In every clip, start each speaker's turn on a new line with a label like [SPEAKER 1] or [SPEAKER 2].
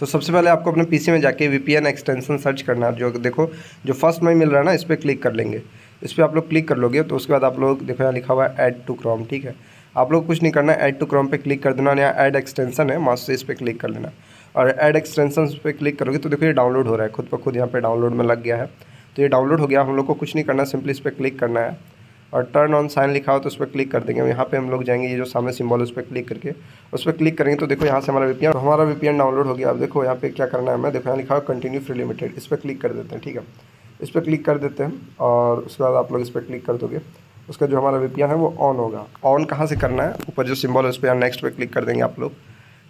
[SPEAKER 1] तो सबसे पहले आपको अपने पीसी में जाके वीपीएन एक्सटेंशन सर्च करना है जो देखो जो फर्स्ट में मिल रहा है ना इस पर क्लिक कर लेंगे इस पर आप लोग क्लिक कर लोगे तो उसके बाद आप लोग देखो यहाँ लिखा हुआ है ऐड टू क्रॉम ठीक है आप लोग कुछ नहीं करना है ऐड टू क्रॉम पे क्लिक कर देना यहाँ ऐड एक्सटेंशन है माउस से इस पर क्लिक कर लेना और ऐड एक्सटेंशन पर क्लिक करोगे तो देखो ये डाउनलोड हो रहा है खुद पर खुद यहाँ पर डाउनलोड में लग गया है तो ये डाउनलोड हो गया हम लोग को कुछ नहीं करना सिंपली इस पर क्लिक करना है और टर्न ऑन साइन लिखा हो तो उस पर क्लिक कर देंगे यहाँ पे हम लोग जाएंगे ये जो सामने सिंबल उस पर क्लिक करके उस पर क्लिक करेंगे तो देखो यहाँ से हमारा वीपीएन हमारा वीपीएन डाउनलोड हो गया अब देखो यहाँ पे क्या करना है मैं देखो यहाँ लिखा हो कंटिन्यू फ्री लिमिटेड इस पर क्लिक कर देते हैं ठीक है इस पर क्लिक कर देते हैं और उसके बाद आप लोग इस पर क्लिक कर दोगे उसका जो हमारा वी है वो ऑन होगा ऑन कहाँ से करना है ऊपर जो सिम्बल है उस पर नेक्स्ट पर क्लिक कर देंगे आप लोग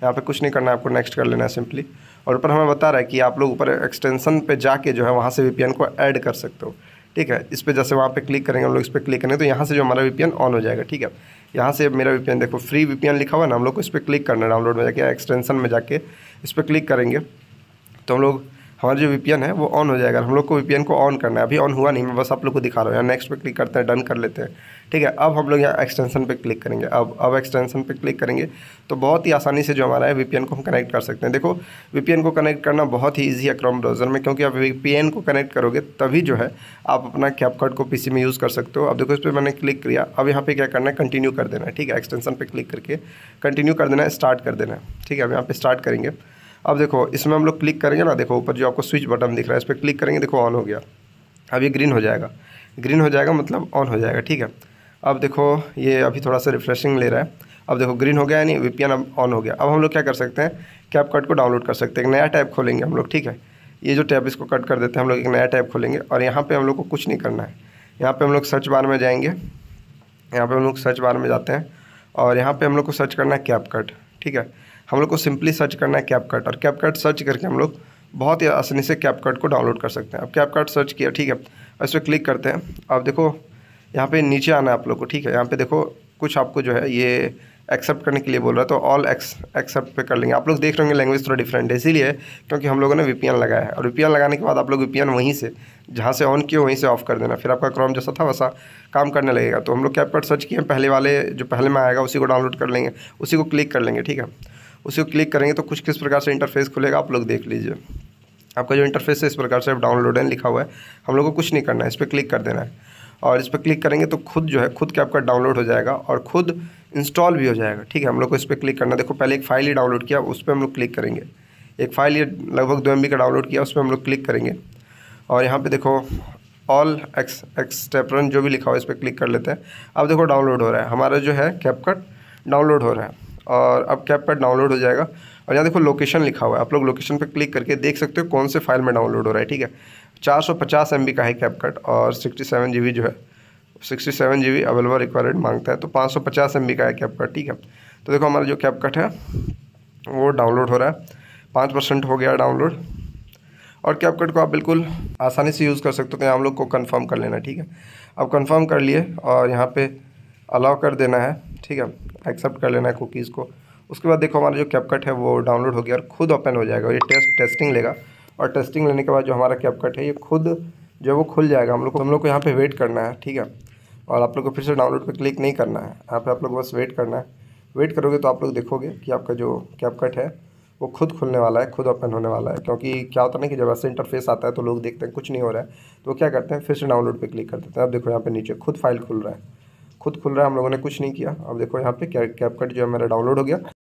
[SPEAKER 1] यहाँ पे कुछ नहीं करना है आपको नेक्स्ट कर लेना है सिंपली और ऊपर हमें बता रहा है कि आप लोग ऊपर एक्सटेंशन पे जाके जो है वहाँ से वी को ऐड कर सकते हो ठीक है इस पर जैसे वहाँ पे क्लिक करेंगे हम लोग इस पर क्लिक करेंगे तो यहाँ से जो हमारा वी ऑन हो जाएगा ठीक है यहाँ से मेरा वी देखो फ्री वी लिखा हुआ ना हम लोग को इस पर क्लिक करना है डाउनलोड में जाके एक्सटेंशन में जाके इस पर क्लिक करेंगे तो हम लोग हमारा जो वी है वो ऑन हो जाएगा हम लोग को वी को ऑन करना है अभी ऑन हुआ नहीं मैं बस आप लोग को दिखा रहा हूँ यहाँ नेक्स्ट पे क्लिक करते हैं डन कर लेते हैं ठीक है अब हम लोग यहाँ एक्सटेंशन पे क्लिक करेंगे अब अब एक्सटेंशन पे क्लिक करेंगे तो बहुत ही आसानी से जो हमारा है वी को हम कनेक्ट कर सकते हैं देखो वी को कनेक्ट करना बहुत ही ईजी है क्रॉम ब्राउज़र में क्योंकि आप वी को कनेक्ट करोगे तभी जो है आप अपना कैप को पी में यूज़ कर सकते हो अब देखो इस पर मैंने क्लिक किया अब यहाँ पर क्या करना है कंटिन्यू कर देना है ठीक है एक्सटेंशन पर क्लिक करके कंटिन्यू कर देना है स्टार्ट कर देना है ठीक है अब यहाँ पर स्टार्ट करेंगे अब देखो इसमें हम लोग क्लिक करेंगे ना देखो ऊपर जो आपको स्विच बटन दिख रहा है इस पर क्लिक करेंगे देखो ऑन हो गया अब ये ग्रीन हो जाएगा ग्रीन हो जाएगा मतलब ऑन हो जाएगा ठीक है अब देखो ये अभी थोड़ा सा रिफ्रेशिंग ले रहा है अब देखो ग्रीन हो गया यानी वी अब ऑन हो गया अब हम लोग क्या कर सकते हैं कैप कट को डाउनलोड कर सकते हैं एक नया टैब खोलेंगे हम लोग ठीक है ये जो टैब इसको कट कर देते हैं हम लोग एक नया टैब खोलेंगे और यहाँ पे हम लोग को कुछ नहीं करना है यहाँ पे हम लोग सर्च बार में जाएंगे यहाँ पे हम लोग सर्च बार में जाते हैं और यहाँ पे हम लोग को सर्च करना है कैप कट ठीक है हम लोग को सिंपली सर्च करना है कैपकट और कैपकट सर्च करके हम लोग बहुत ही आसानी से कैपकट को डाउनलोड कर सकते हैं अब कैपकट सर्च किया ठीक है और इस पर क्लिक करते हैं अब देखो यहाँ पे नीचे आना है आप लोग को ठीक है यहाँ पे देखो कुछ आपको जो है ये एक्सेप्ट करने के लिए बोल रहा है तो ऑल एक्स एक्सेप्ट पे कर लेंगे आप लोग देख रहे होंगे लैंग्वेज थोड़ा डिफरेंट है इसीलिए क्योंकि हम लोगों ने वीपीएन लगाया है और वीपीएन लगाने के बाद आप लोग वीपीएन वहीं से जहाँ से ऑन किए वहीं से ऑफ कर देना फिर आपका क्रॉम जैसा था वैसा काम करने लगेगा तो हम लोग कैपकट सर्च किए पहले वाले जो पहले में आएगा उसी को डाउनलोड कर लेंगे उसी को क्लिक कर लेंगे ठीक है उसको क्लिक करेंगे तो कुछ किस प्रकार से इंटरफेस खुलेगा आप लोग देख लीजिए आपका जो इंटरफेस है इस प्रकार से डाउनलोड एंड लिखा हुआ है हम लोग को कुछ नहीं करना है इस पर क्लिक कर देना है और इस पर क्लिक करेंगे तो खुद जो है खुद के आपका डाउनलोड हो जाएगा और खुद इंस्टॉल भी हो जाएगा ठीक है हम लोग को इस पर क्लिक करना देखो पहले एक फाइल ही डाउनलोड किया उस पर हम लोग क्लिक करेंगे एक फाइल ये लगभग दो एम का डाउनलोड किया उस पर हम लोग क्लिक करेंगे और यहाँ पे देखो ऑल एक्स एक्सटेपरन जो भी लिखा हुआ है इस पर क्लिक कर लेते हैं अब देखो डाउनलोड हो रहा है हमारा जो है कैपकट डाउनलोड हो रहा है और अब ऐप पर डाउनलोड हो जाएगा और यहाँ देखो लोकेशन लिखा हुआ है आप लोग लोकेशन पर क्लिक करके देख सकते हो कौन से फाइल में डाउनलोड हो रहा है ठीक है चार सौ पचास एम बी का है कैपकट और सिक्सटी सेवन जी बी जो है sixty seven G B available required मांगता है तो पाँच सौ पचास एम बी का है कैपकट ठीक है तो देखो हमारा जो कैपकट है वो डाउनलोड हो रहा है पाँच परसेंट हो गया डाउनलोड और कैपकट को आप बिल्कुल आसानी से यूज़ कर सकते हो तो यहाँ हम लोग को कंफर्म कर लेना ठीक है अब कंफर्म कर लिए और यहाँ पे अलाउ कर देना है ठीक है एक्सेप्ट कर लेना है कुकीज़ को उसके बाद देखो हमारा जो कैपकट है वो डाउनलोड हो गया और खुद ओपन हो जाएगा ये टेस्ट टेस्टिंग लेगा और टेस्टिंग लेने के बाद जो हमारा कैपकट है ये खुद जो है वो खुल जाएगा हम लोग को हम लोग को यहाँ पे वेट करना है ठीक है और आप लोग को फिर से डाउनलोड पे क्लिक नहीं करना है यहाँ पे आप लोग बस वेट करना है वेट करोगे तो आप लोग देखोगे कि आपका जो कैपकट है वो खुद खुलने वाला है खुद ओपन होने वाला है क्योंकि क्या होता है कि जब ऐसे इंटरफेस आता है तो लोग देखते हैं कुछ नहीं हो रहा है तो क्या करते हैं फिर से डाउनलोड पर क्लिक कर देते हैं आप देखो यहाँ पर नीचे खुद फाइल खुल रहा है खुद खुल रहा है हम लोगों ने कुछ नहीं किया अब देखो यहाँ पे कैप कट जो है मेरा डाउनलोड हो गया